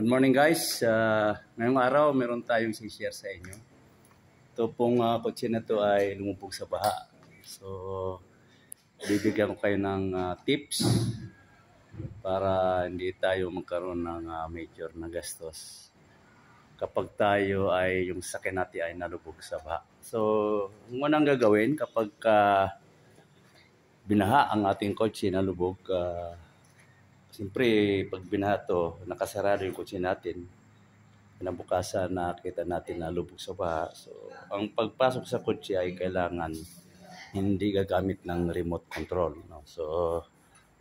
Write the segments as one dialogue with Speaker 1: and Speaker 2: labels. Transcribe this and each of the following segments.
Speaker 1: Good morning guys. Uh, ngayong araw meron tayong share sa inyo. Ito pong uh, kotse na to ay lumubog sa baha. So bibigyan ko kayo ng uh, tips para hindi tayo magkaroon ng uh, major na gastos kapag tayo ay yung sakyan natin ay nalubog sa baha. So, ang unang gagawin kapag uh, binaha ang ating kotse nalubog, uh, Siyempre, pag binato, nakasarado yung kutsi natin. Pinabukasan, nakita natin na lubog sa baha. So, ang pagpasok sa kutsi ay kailangan hindi gagamit ng remote control. No? So,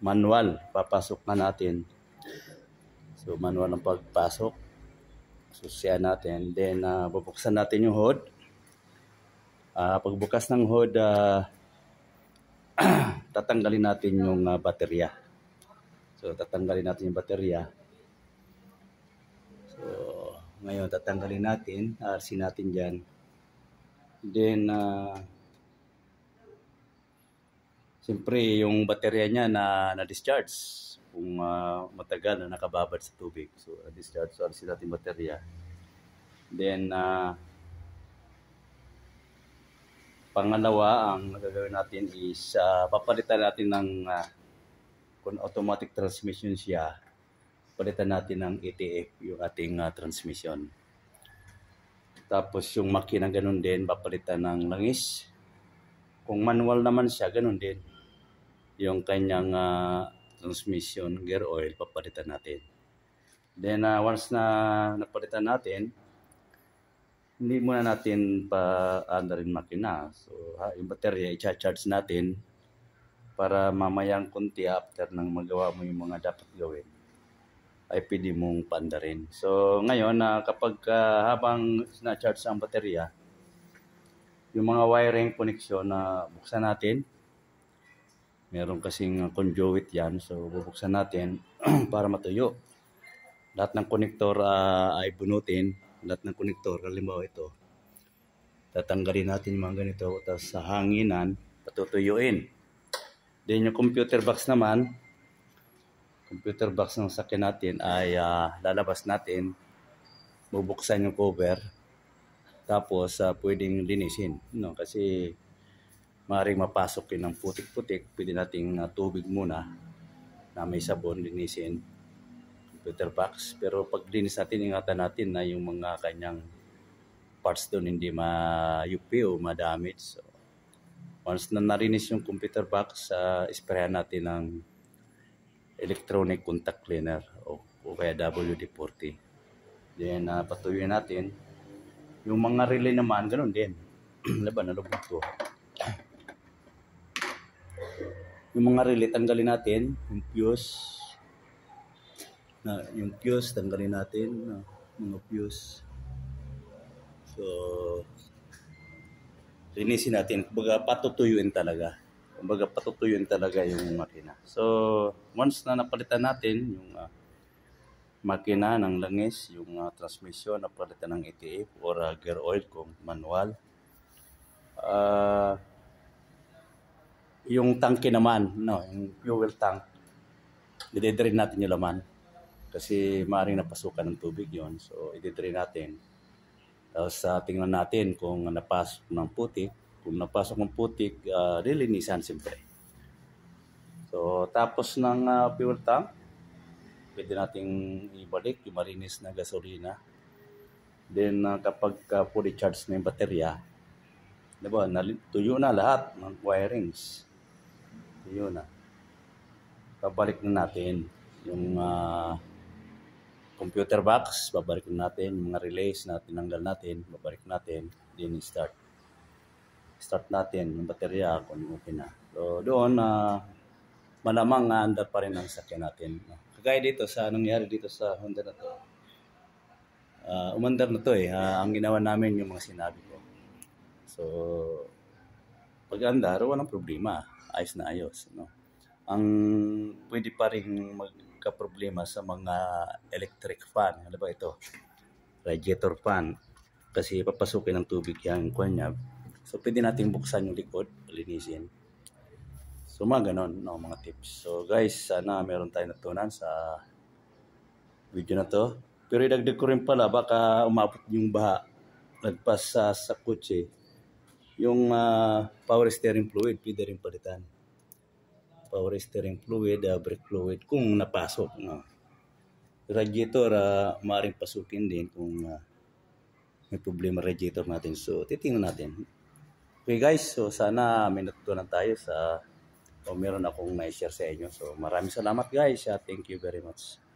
Speaker 1: manual, papasok na natin. So, manual ang pagpasok. Susya natin. Then, uh, bubuksan natin yung hood. Uh, pagbukas ng hood, uh, tatanggalin natin yung uh, baterya. So, tatanggalin natin yung baterya. So, ngayon, tatanggalin natin. RC natin dyan. Then, uh, siyempre, yung baterya niya na na-discharge. Kung uh, matagal na nakababad sa tubig. So, na-discharge. So, RC natin baterya. Then, uh, pangalawa, ang gagawin natin is uh, papalitan natin ng uh, kung automatic transmission siya, palitan natin ng ATF e yung ating uh, transmission. Tapos yung makina ganun din, papalitan ng langis. Kung manual naman siya, ganun din. Yung kanyang uh, transmission gear oil, papalitan natin. Then uh, once na napalitan natin, hindi muna natin pa ano rin makina. So ha, yung baterya, i-charge natin para mamayang kunti after nang magawa mo yung mga dapat gawin ay pwede mong panda rin. So ngayon na uh, kapag uh, habang na-charge ang baterya, yung mga wiring connection na uh, buksan natin. Meron kasing conduit yan, so bubuksan natin para matuyo. Lahat ng connector uh, ay bunutin, lahat ng connector, halimbawa ito. Tatanggalin natin yung mga ganito, tapos sa hanginan, patutuyuin. Then yung computer box naman, computer box ng sakin natin ay uh, lalabas natin, bubuksan yung cover, tapos uh, pwedeng linisin. No? Kasi maaaring mapasok yun ng putik-putik, pwede nating uh, tubig muna na may sabon linisin computer box. Pero pag linis natin, ingatan natin na yung mga kanyang parts doon hindi ma-UP o ma-damage. So, Once na narinis yung computer box, uh, isprayan natin ng electronic contact cleaner o, o kaya WD-40. Then, uh, ah, patuyuin natin. Yung mga relay naman, ganun din. Laban, nalubog ano to. Yung mga relay, tanggalin natin. Yung fuse. Na, yung fuse, tanggalin natin. Uh, mga fuse. So, linisin natin. Kumbaga patutuyuin talaga. Kumbaga patutuyuin talaga yung makina. So once na napalitan natin yung uh, makina ng langis, yung uh, transmission napalitan ng ETF or uh, gear oil kung manual. Uh, yung tanke naman, no, yung fuel tank, didedrain natin yung laman kasi maaaring napasukan ng tubig yon so i-drain natin tapos uh, tingnan natin kung napasok ng putik. Kung napasok ng putik, uh, lilinisan siyempre. So tapos ng uh, fuel tank, pwede nating ibalik yung marinis na gasolina. Then uh, kapag uh, fully charged na yung baterya, diba, tuyo na lahat ng wirings. Tuyo na. Pabalik na natin yung uh, computer box, babalik natin yung mga relays na tinanggal natin, babalik natin, din start. Start natin yung baterya kung okay na. So doon, uh, malamang uh, under pa rin ang sakyan natin. Kagaya dito sa nangyari dito sa Honda na to. Uh, umandar na to eh. Uh, ang ginawa namin yung mga sinabi ko. So, pag andar, walang problema. Ayos na ayos. No? Ang pwede pa rin mag ka problema sa mga electric fan. Ano ba ito? Radiator fan. Kasi papasukin ng tubig yung kuwan niya. So, pwede natin buksan yung likod, linisin. So, mga ganun, no, mga tips. So, guys, sana meron tayong natunan sa video na to. Pero idagdag ko rin pala, baka umabot yung baha. Nagpas sa, sa Yung uh, power steering fluid, pwede rin palitan power steering fluid, uh, brake fluid kung napasok. No? Radiator, uh, maaaring pasukin din kung uh, may problema radiator natin. So, titingnan natin. Okay guys, so sana may natutunan tayo sa o meron akong na-share sa inyo. So, maraming salamat guys. Uh, thank you very much.